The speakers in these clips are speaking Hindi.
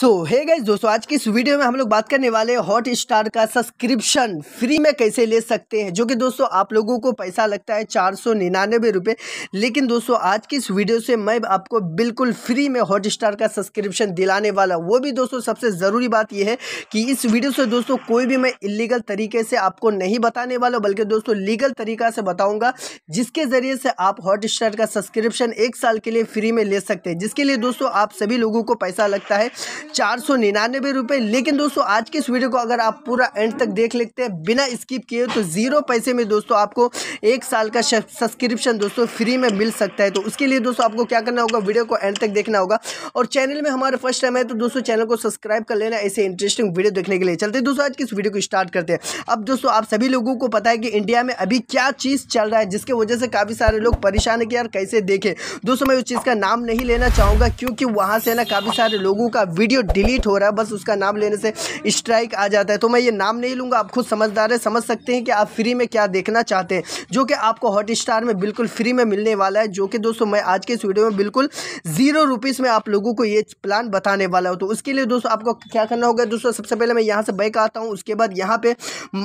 सो है गई दोस्तों आज की इस वीडियो में हम लोग बात करने वाले हॉट स्टार का सब्सक्रिप्शन फ्री में कैसे ले सकते हैं जो कि दोस्तों आप लोगों को पैसा लगता है चार सौ निन्यानवे रुपये लेकिन दोस्तों आज की इस वीडियो से मैं आपको बिल्कुल फ्री में हॉट स्टार का सब्सक्रिप्शन दिलाने वाला वो भी दोस्तों सबसे ज़रूरी बात यह है कि इस वीडियो से दोस्तों कोई भी मैं इलीगल तरीके से आपको नहीं बताने वाला बल्कि दोस्तों लीगल तरीका से बताऊँगा जिसके ज़रिए से आप हॉट स्टार का सब्सक्रिप्शन एक साल के लिए फ्री में ले सकते हैं जिसके लिए दोस्तों आप सभी लोगों को पैसा लगता है चार सौ निन्यानवे रुपये लेकिन दोस्तों आज के इस वीडियो को अगर आप पूरा एंड तक देख लेते हैं बिना स्किप किए तो ज़ीरो पैसे में दोस्तों आपको एक साल का सब्सक्रिप्शन दोस्तों फ्री में मिल सकता है तो उसके लिए दोस्तों आपको क्या करना होगा वीडियो को एंड तक देखना होगा और चैनल में हमारा फर्स्ट टाइम है तो दोस्तों चैनल को सब्सक्राइब कर लेना ऐसे इंटरेस्टिंग वीडियो देखने के लिए चलते दोस्तों आज की इस वीडियो को स्टार्ट करते हैं अब दोस्तों आप सभी लोगों को पता है कि इंडिया में अभी क्या चीज़ चल रहा है जिसके वजह से काफ़ी सारे लोग परेशान है कि यार कैसे देखें दोस्तों मैं उस चीज़ का नाम नहीं लेना चाहूंगा क्योंकि वहाँ से ना काफ़ी सारे लोगों का वीडियो जो डिलीट हो रहा है बस उसका नाम लेने से स्ट्राइक आ जाता है तो मैं ये नाम नहीं लूँगा आप खुद समझदार है समझ सकते हैं कि आप फ्री में क्या देखना चाहते हैं जो कि आपको हॉट स्टार में बिल्कुल फ्री में मिलने वाला है जो कि दोस्तों मैं आज के इस वीडियो में बिल्कुल ज़ीरो रुपीज़ में आप लोगों को ये प्लान बताने वाला हूँ तो उसके लिए दोस्तों आपको क्या करना होगा दोस्तों सबसे पहले मैं यहाँ से बैक आता हूँ उसके बाद यहाँ पर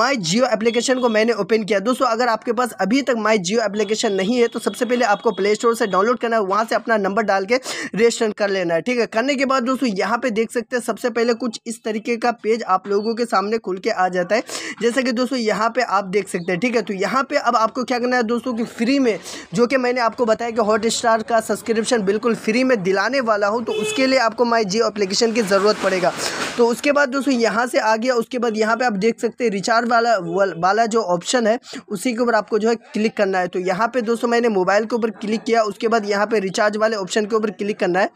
माई जियो एप्लीकेशन को मैंने ओपन किया दोस्तों अगर आपके पास अभी तक माई जियो एप्लीकेशन नहीं है तो सबसे पहले आपको प्ले स्टोर से डाउनलोड करना है वहाँ से अपना नंबर डाल के रजिस्टर कर लेना है ठीक है करने के बाद दोस्तों यहाँ पर देख सकते हैं सबसे पहले कुछ इस तरीके का पेज आप लोगों के सामने खुल के आ जाता है जैसे कि दोस्तों यहाँ पे आप देख सकते हैं ठीक है तो यहाँ पे अब आपको क्या करना है दोस्तों कि फ्री में जो कि मैंने आपको बताया कि हॉट स्टार का सब्सक्रिप्शन बिल्कुल फ्री में दिलाने वाला हूँ तो उसके लिए आपको माई जियो अप्लीकेशन की ज़रूरत पड़ेगा तो उसके बाद दोस्तों यहाँ से आ गया उसके बाद यहाँ पर आप देख सकते हैं रिचार्ज वाला वाला जो ऑप्शन है उसी के ऊपर आपको जो है क्लिक करना है तो यहाँ पर दोस्तों मैंने मोबाइल के ऊपर क्लिक किया उसके बाद यहाँ पर रिचार्ज वाले ऑप्शन के ऊपर क्लिक करना है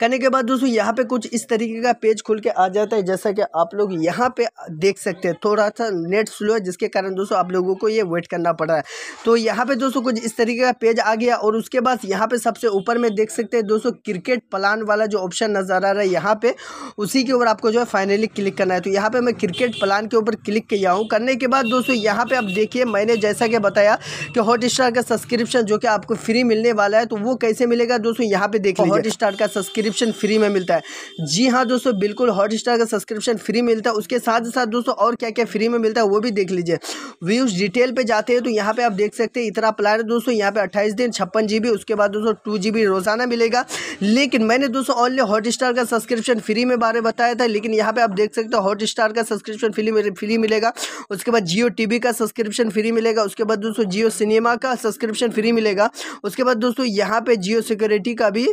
करने के बाद दोस्तों यहाँ पे कुछ इस तरीके का पेज खुल के आ जाता है जैसा कि आप लोग यहाँ पे देख सकते हैं थोड़ा सा नेट स्लो है जिसके कारण दोस्तों आप लोगों को ये वेट करना पड़ रहा है तो यहाँ पे दोस्तों कुछ इस तरीके का पेज आ गया और उसके बाद यहाँ पे सबसे ऊपर में देख सकते हैं दोस्तों क्रिकेट प्लान वाला जो ऑप्शन नज़र आ रहा है यहाँ पर उसी के ऊपर आपको जो है फाइनली क्लिक करना है तो यहाँ पर मैं क्रिकेट प्लान के ऊपर क्लिक किया हूँ करने के बाद दोस्तों यहाँ पर आप देखिए मैंने जैसा कि बताया कि हॉट स्टार का सब्सक्रिप्शन जो कि आपको फ्री मिलने वाला है तो वो कैसे मिलेगा दोस्तों यहाँ पर देखिए हॉट स्टार का का सब्सक्रिप्शन फ्री में मिलता है जी हाँ दोस्तों बिल्कुल हॉटस्टार का सब्सक्रिप्शन फ्री मिलता है उसके साथ साथ दोस्तों और क्या क्या फ्री में मिलता है वो भी देख लीजिए व्यूज डिटेल पर जाते हैं तो यहाँ पर आप देख सकते हैं इतना प्लान है दोस्तों यहाँ पर अट्ठाईस दिन छप्पन उसके बाद दोस्तों टू रोजाना मिलेगा लेकिन मैंने दोस्तों ओनली हॉटस्टार का सब्सक्रिप्शन फ्री में बारे बताया था लेकिन यहाँ पर आप देख सकते हो हॉटस्टार का सब्सक्रिप्शन फ्री फ्री मिलेगा उसके बाद जियो टीवी का सब्सक्रिप्शन फ्री मिलेगा उसके बाद दोस्तों जियो सिनेमा का सब्सक्रिप्शन फ्री मिलेगा उसके बाद दोस्तों यहाँ पे जियो सिक्योरिटी का भी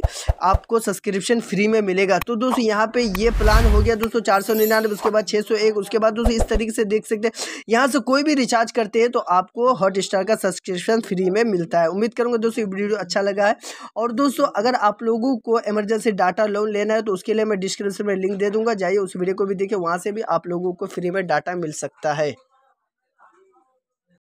आपको सब्सक्रिप्शन फ्री में मिलेगा तो दोस्तों यहाँ पे ये प्लान हो गया दोस्तों चार सौ निन्यानवे उसके बाद छः सौ एक उसके बाद दोस्तों इस तरीके से देख सकते हैं यहाँ से कोई भी रिचार्ज करते हैं तो आपको हॉट स्टार का सब्सक्रिप्शन फ्री में मिलता है उम्मीद करूँगा दोस्तों वीडियो अच्छा लगा है और दोस्तों अगर आप लोगों को इमरजेंसी डाटा लोन लेना है तो उसके लिए मैं डिस्क्रिप्शन में लिंक दे दूँगा जाइए उस वीडियो को भी देखें वहाँ से भी आप लोगों को फ्री में डाटा मिल सकता है